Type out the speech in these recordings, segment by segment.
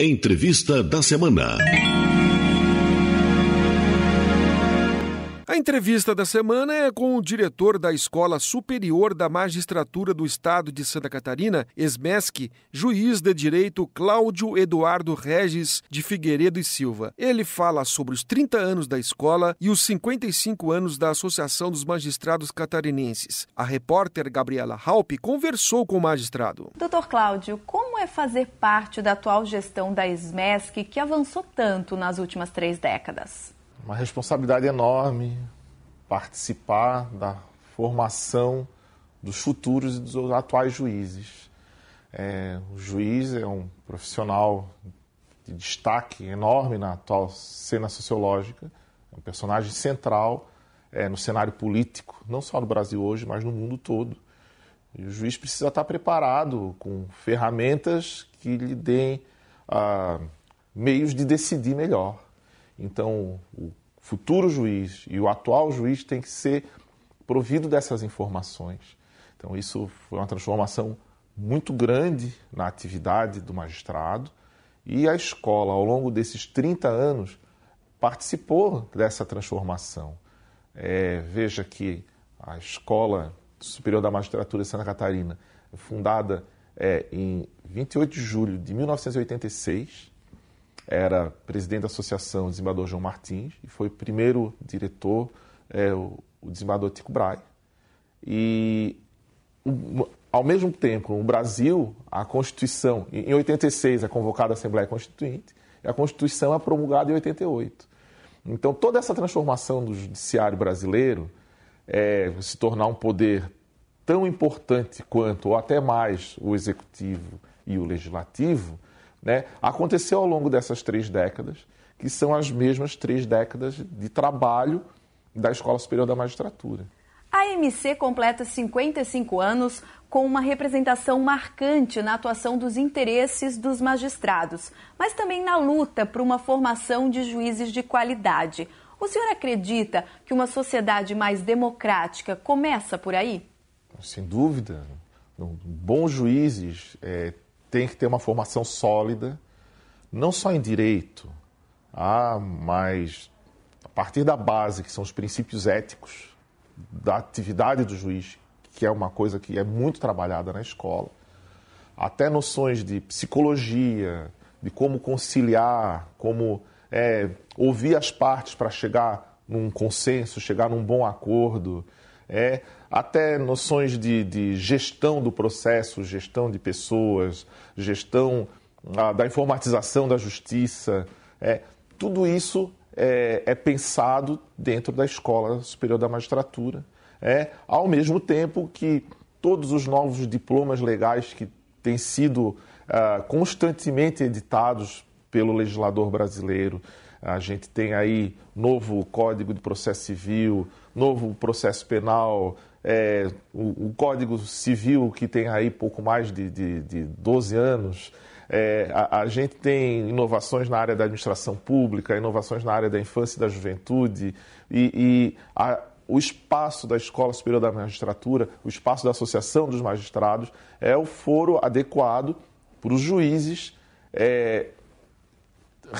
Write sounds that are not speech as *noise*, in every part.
Entrevista da semana. A entrevista da semana é com o diretor da Escola Superior da Magistratura do Estado de Santa Catarina, ESMESC, juiz de direito Cláudio Eduardo Regis de Figueiredo e Silva. Ele fala sobre os 30 anos da escola e os 55 anos da Associação dos Magistrados Catarinenses. A repórter Gabriela Halpe conversou com o magistrado. Doutor Cláudio, como é fazer parte da atual gestão da SMESC, que avançou tanto nas últimas três décadas? Uma responsabilidade enorme participar da formação dos futuros e dos atuais juízes. É, o juiz é um profissional de destaque enorme na atual cena sociológica, é um personagem central é, no cenário político, não só no Brasil hoje, mas no mundo todo. E o juiz precisa estar preparado com ferramentas que lhe deem ah, meios de decidir melhor. Então, o futuro juiz e o atual juiz tem que ser provido dessas informações. Então, isso foi uma transformação muito grande na atividade do magistrado e a escola, ao longo desses 30 anos, participou dessa transformação. É, veja que a escola Superior da Magistratura de Santa Catarina, fundada é, em 28 de julho de 1986, era presidente da associação o desembargador João Martins e foi primeiro diretor é, o, o desembargador Tico Brai. E o, ao mesmo tempo, no Brasil, a Constituição, em 86 é convocada a Assembleia Constituinte, e a Constituição é promulgada em 88. Então, toda essa transformação do judiciário brasileiro, é, se tornar um poder tão importante quanto, ou até mais, o executivo e o legislativo, né, aconteceu ao longo dessas três décadas, que são as mesmas três décadas de trabalho da Escola Superior da Magistratura. A MC completa 55 anos com uma representação marcante na atuação dos interesses dos magistrados, mas também na luta por uma formação de juízes de qualidade. O senhor acredita que uma sociedade mais democrática começa por aí? Sem dúvida. Bons juízes é, têm que ter uma formação sólida, não só em direito, ah, mas a partir da base, que são os princípios éticos da atividade do juiz, que é uma coisa que é muito trabalhada na escola, até noções de psicologia, de como conciliar, como é, ouvir as partes para chegar num consenso, chegar num bom acordo, é, até noções de, de gestão do processo, gestão de pessoas, gestão a, ah, da informatização da justiça. É, tudo isso é, é, pensado dentro da Escola Superior da Magistratura, é, ao mesmo tempo que todos os novos diplomas legais que têm sido ah, constantemente editados pelo legislador brasileiro. A gente tem aí novo Código de Processo Civil, novo processo penal, é, o, o, Código Civil, que tem aí pouco mais de, de, de 12 anos. É, a, a, gente tem inovações na área da administração pública, inovações na área da infância e da juventude, e, e a, o espaço da Escola Superior da Magistratura, o espaço da Associação dos Magistrados, é o foro adequado para os juízes é,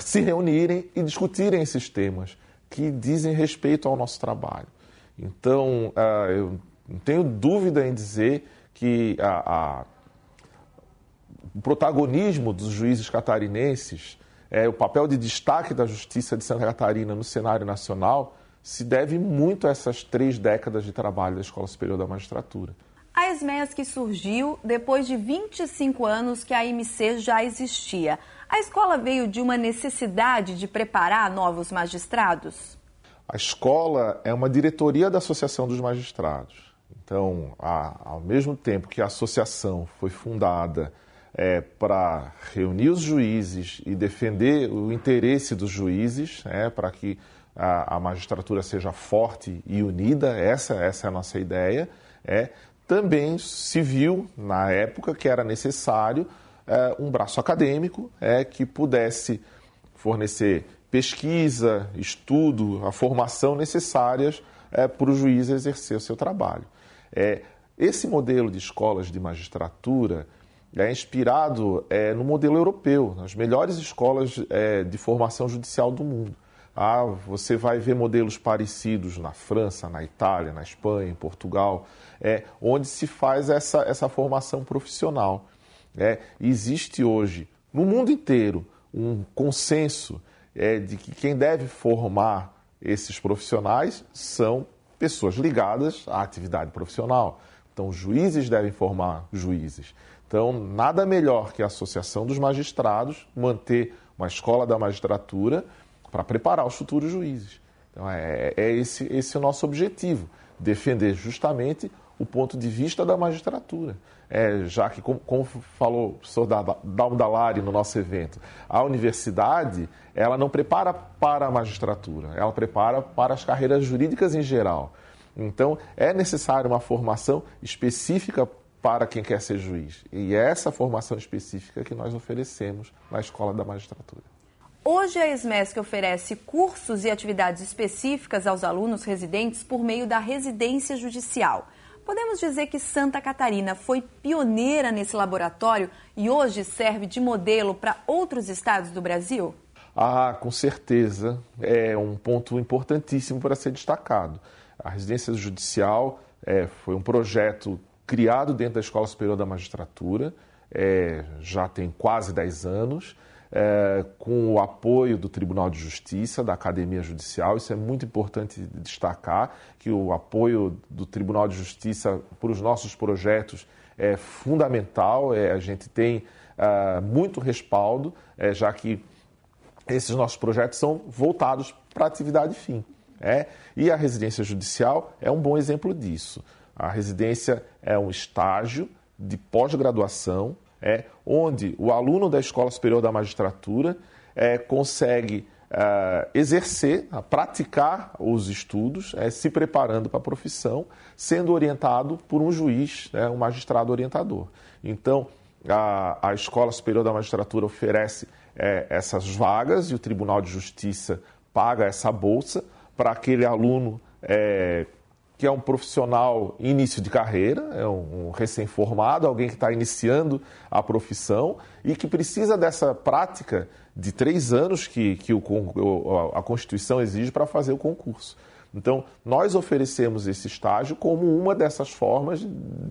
*laughs* se reunirem e discutirem esses temas que dizem respeito ao nosso trabalho. Então, ah, eu não tenho dúvida em dizer que a, a, o protagonismo dos juízes catarinenses, é, o papel de destaque da justiça de Santa Catarina no cenário nacional, se deve muito a essas três décadas de trabalho da Escola Superior da Magistratura. A ESMEAS que surgiu depois de 25 anos que a IMC já existia. A escola veio de uma necessidade de preparar novos magistrados? A escola é uma diretoria da Associação dos Magistrados. Então, a, ao mesmo tempo que a associação foi fundada é, para reunir os juízes e defender o interesse dos juízes, é, para que a, a, magistratura seja forte e unida, essa, essa é a nossa ideia, é, também se viu, na época, que era necessário eh, um braço acadêmico é, que pudesse fornecer pesquisa, estudo, a formação necessárias é, para o juiz exercer o seu trabalho. É, esse modelo de escolas de magistratura é inspirado é, no modelo europeu, nas melhores escolas de formação judicial do mundo. Ah, você vai ver modelos parecidos na França, na Itália, na Espanha, em Portugal, onde se faz essa, essa formação profissional. É, existe hoje, no mundo inteiro, um consenso é, de que quem deve formar esses profissionais são pessoas ligadas à atividade profissional. Então, juízes devem formar juízes. Então, nada melhor que a Associação dos Magistrados manter uma escola da magistratura para preparar os futuros juízes. Então, é, é esse, esse é o nosso objetivo: defender justamente o ponto de vista da magistratura. É, já que, como, como falou o professor Daldalari no nosso evento, a universidade ela não prepara para a magistratura, ela prepara para as carreiras jurídicas em geral. Então, é necessária uma formação específica para quem quer ser juiz. E é essa formação específica que nós oferecemos na Escola da Magistratura. Hoje a ESMESC oferece cursos e atividades específicas aos alunos residentes por meio da residência judicial. Podemos dizer que Santa Catarina foi pioneira nesse laboratório e hoje serve de modelo para outros estados do Brasil? Ah, com certeza. É um ponto importantíssimo para ser destacado. A residência judicial é, foi um projeto criado dentro da Escola Superior da Magistratura, é, já tem quase 10 anos é, com o apoio do Tribunal de Justiça, da Academia Judicial. Isso é muito importante destacar, que o apoio do Tribunal de Justiça para os nossos projetos é fundamental. É, a gente tem é, muito respaldo, é, já que esses nossos projetos são voltados para a atividade fim. É. E a residência judicial é um bom exemplo disso. A residência é um estágio de pós-graduação é, onde o aluno da Escola Superior da Magistratura é, consegue é, exercer, praticar os estudos, é, se preparando para a profissão, sendo orientado por um juiz, né, um magistrado orientador. Então, a, a Escola Superior da Magistratura oferece é, essas vagas e o Tribunal de Justiça paga essa bolsa para aquele aluno é, que é um profissional início de carreira, é um, recém-formado, alguém que está iniciando a profissão e que precisa dessa prática de três anos que, que o, a Constituição exige para fazer o concurso. Então, nós oferecemos esse estágio como uma dessas formas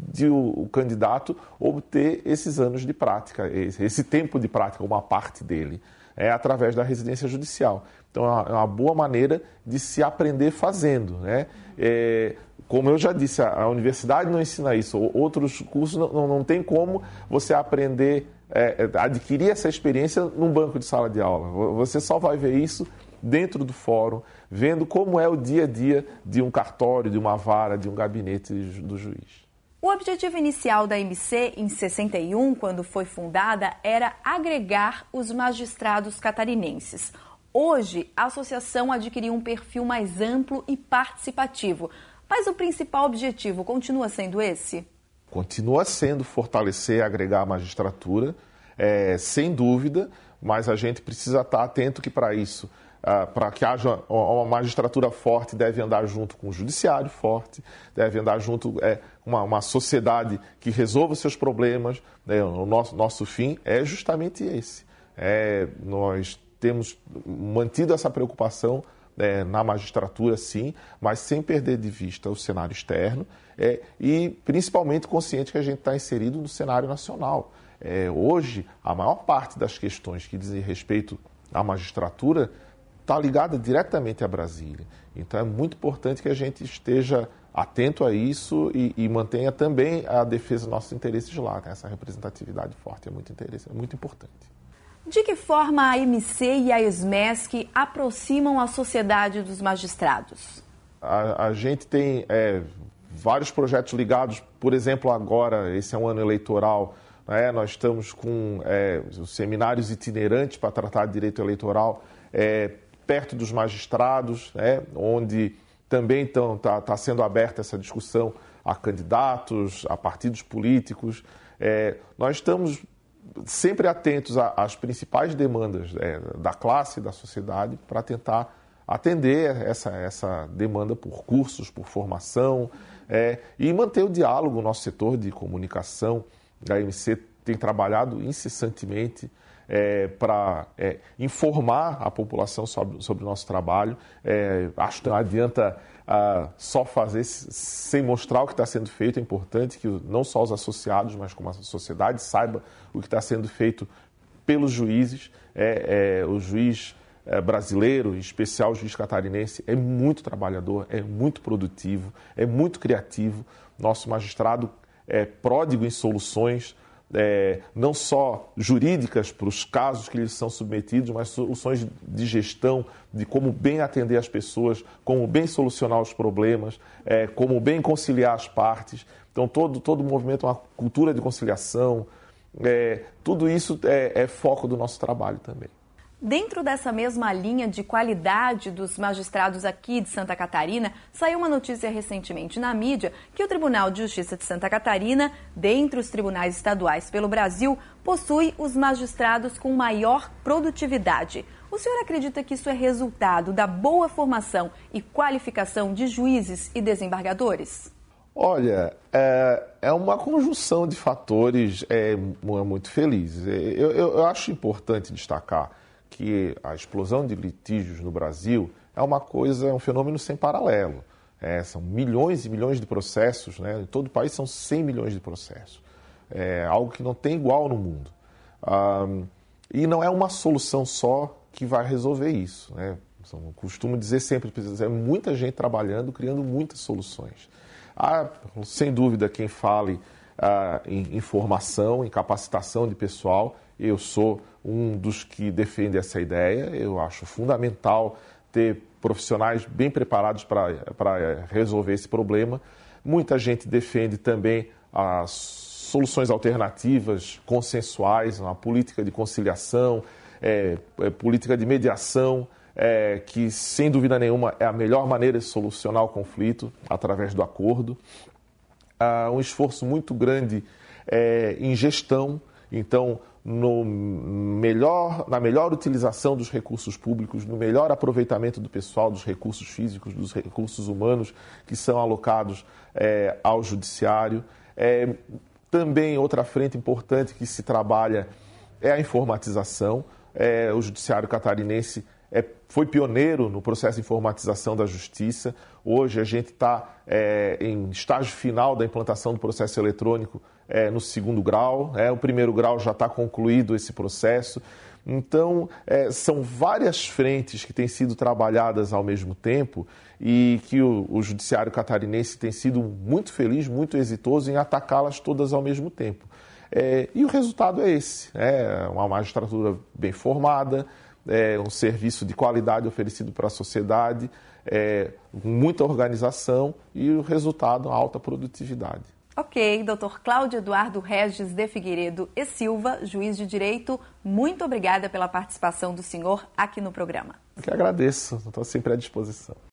de o, candidato obter esses anos de prática, esse tempo de prática, uma parte dele é através da residência judicial. Então, é, é uma boa maneira de se aprender fazendo. Né? É, como eu já disse, a universidade não ensina isso, outros cursos não, não tem como você aprender, é, é, adquirir essa experiência num banco de sala de aula. Você só vai ver isso dentro do fórum, vendo como é o dia a dia de um cartório, de uma vara, de um gabinete do juiz. O objetivo inicial da MC em 61, quando foi fundada, era agregar os magistrados catarinenses. Hoje, a associação adquiriu um perfil mais amplo e participativo. Mas o principal objetivo continua sendo esse? Continua sendo fortalecer e agregar a magistratura, é, sem dúvida, mas a gente precisa estar atento que para isso ah, para que haja uma magistratura forte, deve andar junto com o um judiciário forte, deve andar junto é uma, uma sociedade que resolva seus problemas. Né? O nosso, nosso fim é justamente esse. É, nós temos mantido essa preocupação né, na magistratura, sim, mas sem perder de vista o cenário externo é, e principalmente consciente que a gente está inserido no cenário nacional. É, hoje, a maior parte das questões que dizem respeito à magistratura está ligada diretamente a Brasília. Então é muito importante que a gente esteja atento a isso e, e mantenha também a defesa dos nossos interesses lá. Né? Essa representatividade forte é muito, interesse, é muito importante. De que forma a MC e a ESMESC aproximam a sociedade dos magistrados? A, a gente tem é, vários projetos ligados, por exemplo, agora, esse é um ano eleitoral, né? nós estamos com é, os seminários itinerantes para tratar de direito eleitoral. É, perto dos magistrados, né, onde também está tá sendo aberta essa discussão a candidatos, a partidos políticos. É, nós estamos sempre atentos às principais demandas é, da classe, da sociedade, para tentar atender essa, essa demanda por cursos, por formação é, e manter o diálogo. O nosso setor de comunicação da MC tem trabalhado incessantemente é, para é, informar a população sobre, sobre o nosso trabalho. É, acho que não adianta ah, só fazer sem mostrar o que está sendo feito. É importante que não só os associados, mas como a sociedade saiba o que está sendo feito pelos juízes. É, é, o juiz é, brasileiro, em especial o juiz catarinense, é muito trabalhador, é muito produtivo, é muito criativo. Nosso magistrado é pródigo em soluções é, não só jurídicas para os casos que lhes são submetidos, mas soluções de gestão, de como bem atender as pessoas, como bem solucionar os problemas, é, como bem conciliar as partes. Então, todo, todo o movimento é uma cultura de conciliação. É, tudo isso é, é foco do nosso trabalho também. Dentro dessa mesma linha de qualidade dos magistrados aqui de Santa Catarina, saiu uma notícia recentemente na mídia que o Tribunal de Justiça de Santa Catarina, dentre os tribunais estaduais pelo Brasil, possui os magistrados com maior produtividade. O senhor acredita que isso é resultado da boa formação e qualificação de juízes e desembargadores? Olha, é, é, uma conjunção de fatores é, é muito feliz. É, eu, eu, eu acho importante destacar que a explosão de litígios no Brasil é uma coisa, é um fenômeno sem paralelo. É, são milhões e milhões de processos, né? em todo o país são 100 milhões de processos. É algo que não tem igual no mundo. Ah, e não é uma solução só que vai resolver isso. Né? Eu costumo dizer sempre, é muita gente trabalhando, criando muitas soluções. Há, ah, sem dúvida, quem fale ah, em formação, em capacitação de pessoal, eu sou um dos que defende essa ideia. Eu acho fundamental ter profissionais bem preparados para resolver esse problema. Muita gente defende também as soluções alternativas, consensuais, uma política de conciliação, é, é, política de mediação, é, que sem dúvida nenhuma é a melhor maneira de solucionar o conflito através do acordo. Há um esforço muito grande é, em gestão, então no melhor, na melhor utilização dos recursos públicos, no melhor aproveitamento do pessoal, dos recursos físicos, dos recursos humanos que são alocados é, ao judiciário. É, também outra frente importante que se trabalha é a informatização. É, o judiciário catarinense é, foi pioneiro no processo de informatização da justiça. Hoje a gente está é, em estágio final da implantação do processo eletrônico é, no segundo grau, é, o primeiro grau já está concluído esse processo. Então, é, são várias frentes que têm sido trabalhadas ao mesmo tempo e que o, o judiciário catarinense tem sido muito feliz, muito exitoso em atacá-las todas ao mesmo tempo. É, e o resultado é esse: é uma magistratura bem formada, é um serviço de qualidade oferecido para a sociedade, é, muita organização e o resultado, alta produtividade. Ok, doutor Cláudio Eduardo Regis de Figueiredo e Silva, juiz de direito, muito obrigada pela participação do senhor aqui no programa. Eu que agradeço, estou sempre à disposição.